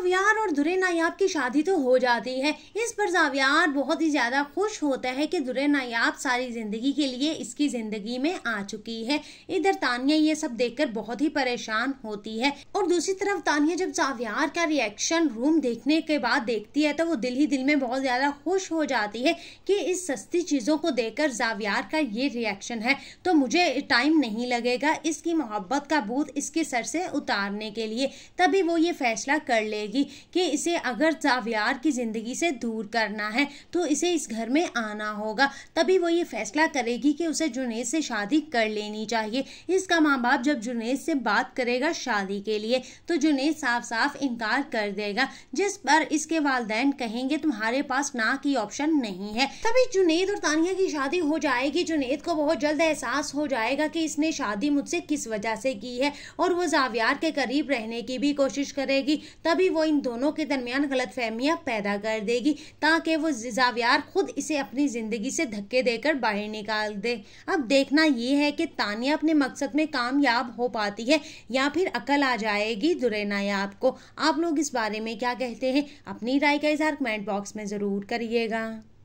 जावियार और दुरे नायाब की शादी तो हो जाती है इस पर जावियार बहुत ही ज़्यादा खुश होता है कि दुरे नायाब सारी ज़िंदगी के लिए इसकी ज़िंदगी में आ चुकी है इधर तानिया ये सब देखकर बहुत ही परेशान होती है और दूसरी तरफ तानिया जब जावियार का रिएक्शन रूम देखने के बाद देखती है तो वो दिल ही दिल में बहुत ज़्यादा खुश हो जाती है कि इस सस्ती चीज़ों को देखकर जावियार का ये रिएक्शन है तो मुझे टाइम नहीं लगेगा इसकी मोहब्बत का बूथ इसके सर से उतारने के लिए तभी वो ये फैसला कर लेगी मिलेगी कि इसे अगर जावियार की ज़िंदगी से दूर करना है तो इसे इस घर में आना होगा तभी वो ये फैसला करेगी कि उसे जुनेद से शादी कर लेनी चाहिए इसका माँ बाप जब जुनेद से बात करेगा शादी के लिए तो जुनेद साफ साफ इनकार कर देगा जिस पर इसके वालदेन कहेंगे तुम्हारे पास ना की ऑप्शन नहीं है तभी जुनेद और तानिया की शादी हो जाएगी जुनेद को बहुत जल्द एहसास हो जाएगा कि इसने शादी मुझसे किस वजह से की है और वो जावियार के करीब रहने की भी कोशिश करेगी तभी वो इन दोनों के दरमियान गलत फहमियाँ पैदा कर देगी ताकि वो जावियार खुद इसे अपनी ज़िंदगी से धक्के देकर बाहर निकाल दे अब देखना ये है कि तानिया अपने मकसद में कामयाब हो पाती है या फिर अकल आ जाएगी दुरेनायाब को आप लोग इस बारे में क्या कहते हैं अपनी राय का इजहार कमेंट बॉक्स में ज़रूर करिएगा